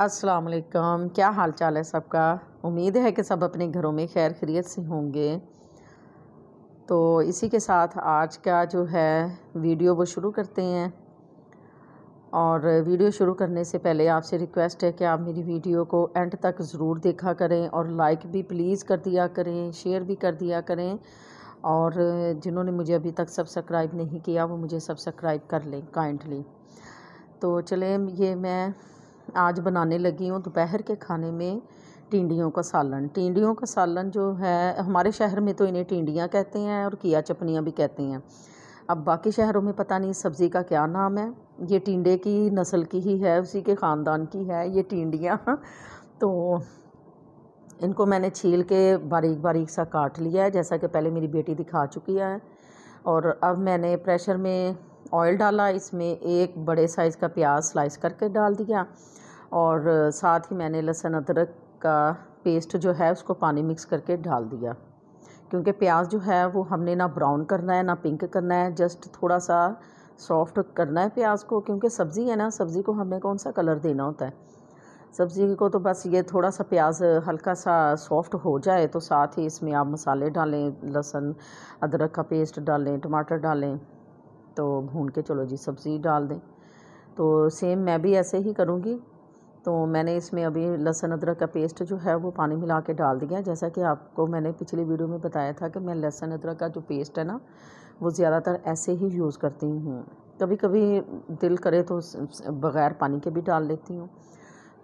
अस्सलाम वालेकुम क्या हाल चाल है सबका उम्मीद है कि सब अपने घरों में खैर खरीत से होंगे तो इसी के साथ आज का जो है वीडियो वो शुरू करते हैं और वीडियो शुरू करने से पहले आपसे रिक्वेस्ट है कि आप मेरी वीडियो को एंड तक ज़रूर देखा करें और लाइक भी प्लीज़ कर दिया करें शेयर भी कर दिया करें और जिन्होंने मुझे अभी तक सब्सक्राइब नहीं किया वो मुझे सब्सक्राइब कर लें काइंडली तो चलें ये मैं आज बनाने लगी हूँ दोपहर के खाने में टिंडियों का सालन टिंडियों का सालन जो है हमारे शहर में तो इन्हें टिंडियाँ कहते हैं और किया चपनियाँ भी कहते हैं अब बाकी शहरों में पता नहीं सब्ज़ी का क्या नाम है ये टिंडे की नस्ल की ही है उसी के ख़ानदान की है ये टिंडियाँ तो इनको मैंने छील के बारीक बारीक सा काट लिया है जैसा कि पहले मेरी बेटी दिखा चुकी है और अब मैंने प्रेशर में ऑयल डाला इसमें एक बड़े साइज़ का प्याज स्लाइस करके डाल दिया और साथ ही मैंने लहसुन अदरक का पेस्ट जो है उसको पानी मिक्स करके डाल दिया क्योंकि प्याज जो है वो हमने ना ब्राउन करना है ना पिंक करना है जस्ट थोड़ा सा सॉफ्ट करना है प्याज को क्योंकि सब्ज़ी है ना सब्ज़ी को हमने कौन सा कलर देना होता है सब्ज़ी को तो बस ये थोड़ा सा प्याज हल्का सा सॉफ्ट हो जाए तो साथ ही इसमें आप मसाले डालें लहसुन अदरक का पेस्ट डालें टमाटर डालें तो भून के चलो जी सब्ज़ी डाल दें तो सेम मैं भी ऐसे ही करूँगी तो मैंने इसमें अभी लहसुन अदरक का पेस्ट जो है वो पानी मिला के डाल दिया जैसा कि आपको मैंने पिछली वीडियो में बताया था कि मैं लहसुन अदरक का जो पेस्ट है ना वो ज़्यादातर ऐसे ही यूज़ करती हूँ कभी कभी दिल करे तो बग़ैर पानी के भी डाल लेती हूँ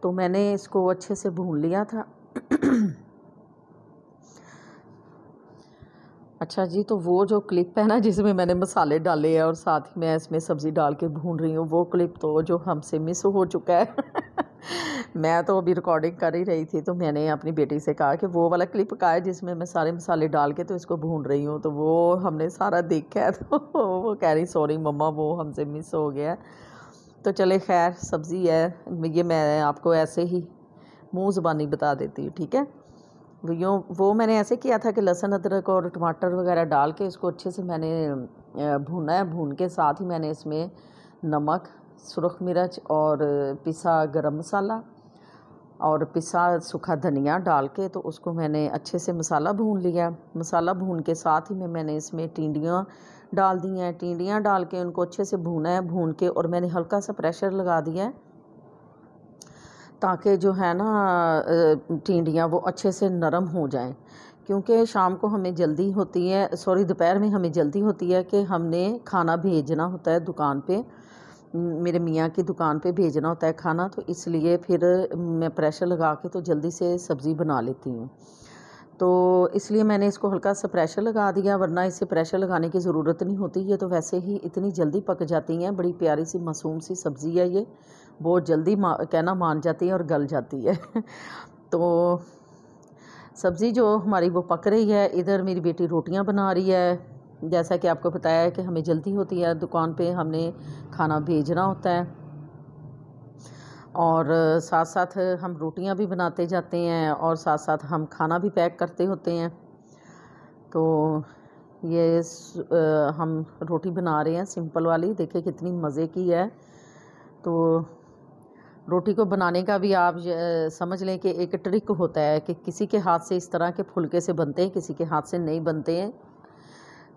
तो मैंने इसको अच्छे से भून लिया था अच्छा जी तो वो जो क्लिप है ना जिसमें मैंने मसाले डाले हैं और साथ ही मैं इसमें सब्ज़ी डाल के भून रही हूँ वो क्लिप तो जो हमसे मिस हो चुका है मैं तो अभी रिकॉर्डिंग कर ही रही थी तो मैंने अपनी बेटी से कहा कि वो वाला क्लिप का है जिसमें मैं सारे मसाले डाल के तो इसको भून रही हूँ तो वो हमने सारा देखा है तो वो कह रही सॉरी मम्मा वो हमसे मिस हो गया तो चले खैर सब्ज़ी है ये मैं आपको ऐसे ही मुँह ज़बानी बता देती हूँ ठीक है यूँ वो मैंने ऐसे किया था कि लहसुन अदरक और टमाटर वगैरह डाल के इसको अच्छे से मैंने भुना है भून के साथ ही मैंने इसमें नमक सुरख मिर्च और पिसा गरम मसाला और पिसा सूखा धनिया डाल के तो उसको मैंने अच्छे से मसाला भून लिया मसाला भून के साथ ही में मैंने इसमें टिंडियाँ डाल दी हैं टिंडियाँ डाल के उनको अच्छे से भूना है भून के और मैंने हल्का सा प्रेशर लगा दिया है ताकि जो है ना टिंडियाँ वो अच्छे से नरम हो जाएं क्योंकि शाम को हमें जल्दी होती है सॉरी दोपहर में हमें जल्दी होती है कि हमने खाना भेजना होता है दुकान पर मेरे मियाँ की दुकान पे भेजना होता है खाना तो इसलिए फिर मैं प्रेशर लगा के तो जल्दी से सब्ज़ी बना लेती हूँ तो इसलिए मैंने इसको हल्का सा प्रेशर लगा दिया वरना इसे प्रेशर लगाने की ज़रूरत नहीं होती ये तो वैसे ही इतनी जल्दी पक जाती हैं बड़ी प्यारी सी मासूम सी सब्ज़ी है ये बहुत जल्दी मा, कहना मान जाती है और गल जाती है तो सब्ज़ी जो हमारी वो पक रही है इधर मेरी बेटी रोटियां बना रही है जैसा कि आपको बताया कि हमें जल्दी होती है दुकान पे हमने खाना भेजना होता है और साथ साथ हम रोटियां भी बनाते जाते हैं और साथ साथ हम खाना भी पैक करते होते हैं तो ये हम रोटी बना रहे हैं सिंपल वाली देखिए कितनी मज़े की है तो रोटी को बनाने का भी आप समझ लें कि एक ट्रिक होता है कि किसी के हाथ से इस तरह के फुलके से बनते हैं किसी के हाथ से नहीं बनते हैं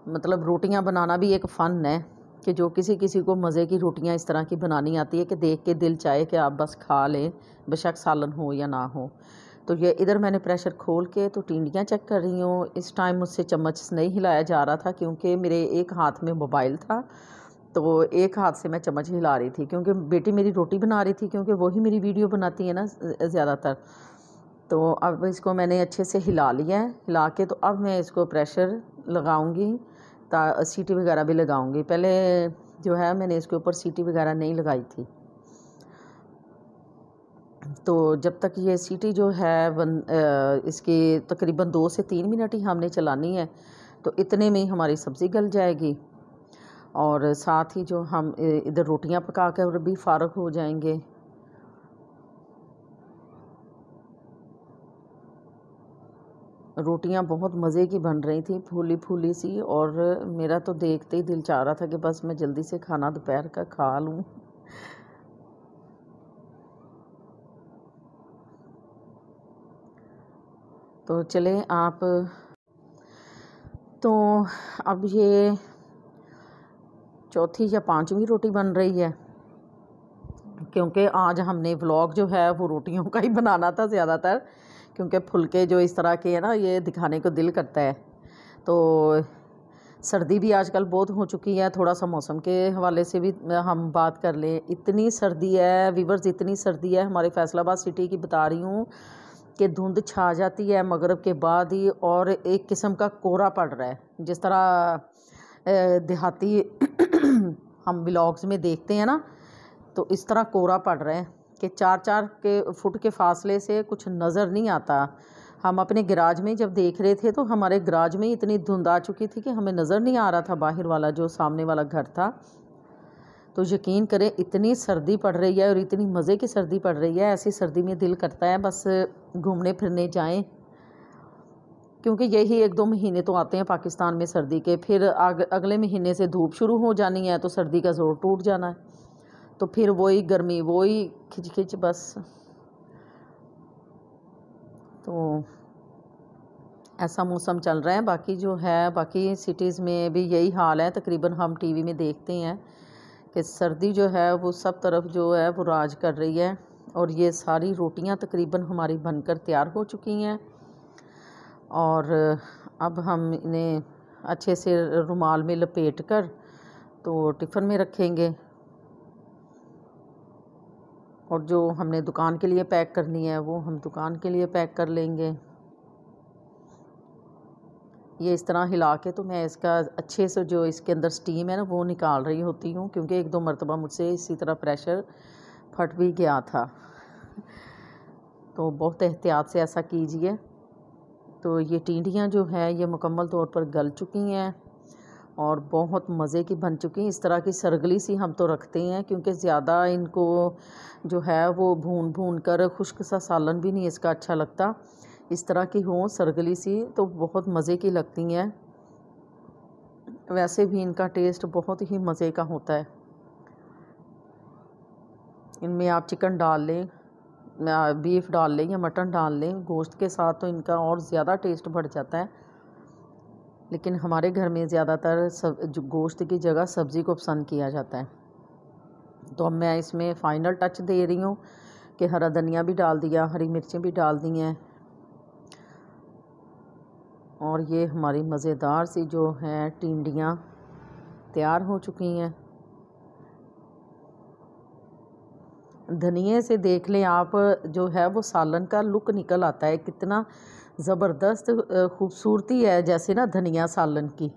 मतलब रोटियां बनाना भी एक फ़न है कि जो किसी किसी को मज़े की रोटियां इस तरह की बनानी आती है कि देख के दिल चाहे कि आप बस खा लें बेशक सालन हो या ना हो तो ये इधर मैंने प्रेशर खोल के तो टिंडियाँ चेक कर रही हूँ इस टाइम मुझसे चम्मच नहीं हिलाया जा रहा था क्योंकि मेरे एक हाथ में मोबाइल था तो एक हाथ से मैं चम्मच हिला रही थी क्योंकि बेटी मेरी रोटी बना रही थी क्योंकि वही मेरी वीडियो बनाती है ना ज़्यादातर तो अब इसको मैंने अच्छे से हिला लिया है हिला के तो अब मैं इसको प्रेशर लगाऊंगी सीटी वगैरह भी लगाऊंगी पहले जो है मैंने इसके ऊपर सीटी वगैरह नहीं लगाई थी तो जब तक ये सीटी जो है वन आ, इसकी तकरीबन दो से तीन मिनट ही हमने चलानी है तो इतने में ही हमारी सब्ज़ी गल जाएगी और साथ ही जो हम इधर रोटियां पका कर भी फारग हो जाएंगे रोटियां बहुत मज़े की बन रही थी फूली फूली सी और मेरा तो देखते ही दिल चाह रहा था कि बस मैं जल्दी से खाना दोपहर का खा लूँ तो चले आप तो अब ये चौथी या पांचवी रोटी बन रही है क्योंकि आज हमने व्लॉग जो है वो रोटियों का ही बनाना था ज़्यादातर क्योंकि फुलके जो इस तरह के हैं ना ये दिखाने को दिल करता है तो सर्दी भी आजकल बहुत हो चुकी है थोड़ा सा मौसम के हवाले से भी हम बात कर लें इतनी सर्दी है वीवर्स इतनी सर्दी है हमारे फैसलाबाद सिटी की बता रही हूँ कि धुंध छा जाती है मगरब के बाद ही और एक किस्म का कोहरा पड़ रहा है जिस तरह देहाती हम ब्लॉग्स में देखते हैं ना तो इस तरह कोहरा पड़ रहा है कि चार चार के फुट के फासले से कुछ नज़र नहीं आता हम अपने गराज में जब देख रहे थे तो हमारे गराज में इतनी धुंध आ चुकी थी कि हमें नज़र नहीं आ रहा था बाहर वाला जो सामने वाला घर था तो यकीन करें इतनी सर्दी पड़ रही है और इतनी मज़े की सर्दी पड़ रही है ऐसी सर्दी में दिल करता है बस घूमने फिरने जाएं क्योंकि यही एक दो महीने तो आते हैं पाकिस्तान में सर्दी के फिर अग, अगले महीने से धूप शुरू हो जानी है तो सर्दी का ज़ोर टूट जाना है तो फिर वही गर्मी वही खिंच खिंच बस तो ऐसा मौसम चल रहा है बाकी जो है बाकी सिटीज़ में भी यही हाल है तकरीबन हम टीवी में देखते हैं कि सर्दी जो है वो सब तरफ जो है वो राज कर रही है और ये सारी रोटियां तकरीबन हमारी बनकर तैयार हो चुकी हैं और अब हम इन्हें अच्छे से रुमाल में लपेट कर तो टिफ़न में रखेंगे और जो हमने दुकान के लिए पैक करनी है वो हम दुकान के लिए पैक कर लेंगे ये इस तरह हिला के तो मैं इसका अच्छे से जो इसके अंदर स्टीम है ना वो निकाल रही होती हूँ क्योंकि एक दो मरतबा मुझसे इसी तरह प्रेशर फट भी गया था तो बहुत एहतियात से ऐसा कीजिए तो ये टीढ़ियाँ जो है ये मुकम्मल तौर पर गल चुकी हैं और बहुत मज़े की बन चुकी हैं इस तरह की सरगली सी हम तो रखते हैं क्योंकि ज़्यादा इनको जो है वो भून भून कर खुश्क सा सालन भी नहीं इसका अच्छा लगता इस तरह की हों सरगली सी तो बहुत मज़े की लगती हैं वैसे भी इनका टेस्ट बहुत ही मज़े का होता है इनमें आप चिकन डाल लें बीफ डाल लें या मटन डाल लें गोश्त के साथ तो इनका और ज़्यादा टेस्ट बढ़ जाता है लेकिन हमारे घर में ज़्यादातर सब जो गोश्त की जगह सब्ज़ी को पसंद किया जाता है तो अब मैं इसमें फ़ाइनल टच दे रही हूँ कि हरा धनिया भी डाल दिया हरी मिर्चें भी डाल दी हैं और ये हमारी मज़ेदार सी जो हैं टिंडियाँ तैयार हो चुकी हैं धनिए से देख लें आप जो है वो सालन का लुक निकल आता है कितना ज़बरदस्त खूबसूरती है जैसे ना धनिया सालन की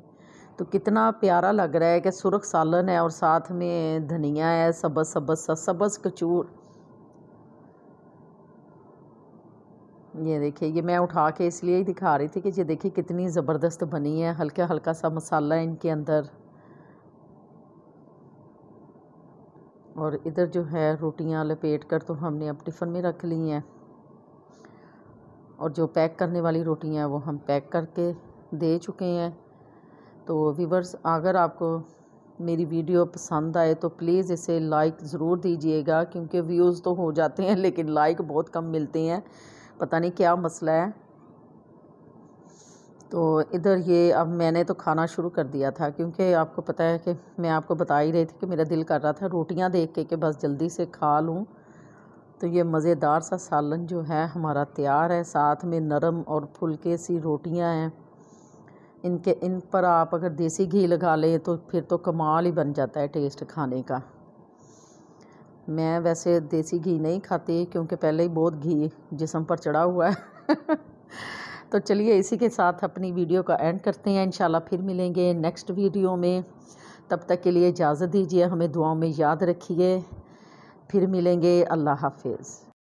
तो कितना प्यारा लग रहा है कि सुरख सालन है और साथ में धनिया है सबस सबस सा सबज कचूर ये देखिए ये मैं उठा के इसलिए ही दिखा रही थी कि ये देखिए कितनी ज़बरदस्त बनी है हल्का हल्का सा मसाला है इनके अंदर और इधर जो है रोटियां लपेट कर तो हमने अब टिफ़न में रख ली हैं और जो पैक करने वाली रोटियां हैं वो हम पैक करके दे चुके हैं तो वीवर्स अगर आपको मेरी वीडियो पसंद आए तो प्लीज़ इसे लाइक ज़रूर दीजिएगा क्योंकि व्यूज़ तो हो जाते हैं लेकिन लाइक बहुत कम मिलते हैं पता नहीं क्या मसला है तो इधर ये अब मैंने तो खाना शुरू कर दिया था क्योंकि आपको पता है कि मैं आपको बता ही रही थी कि मेरा दिल कर रहा था रोटियां देख के कि बस जल्दी से खा लूँ तो ये मज़ेदार सा सालन जो है हमारा तैयार है साथ में नरम और फुलके सी रोटियां हैं इनके इन पर आप अगर देसी घी लगा लें तो फिर तो कमाल ही बन जाता है टेस्ट खाने का मैं वैसे देसी घी नहीं खाती क्योंकि पहले ही बहुत घी जिसम पर चढ़ा हुआ है तो चलिए इसी के साथ अपनी वीडियो का एंड करते हैं इन फिर मिलेंगे नेक्स्ट वीडियो में तब तक के लिए इजाज़त दीजिए हमें दुआओं में याद रखिए फिर मिलेंगे अल्लाह हाफिज़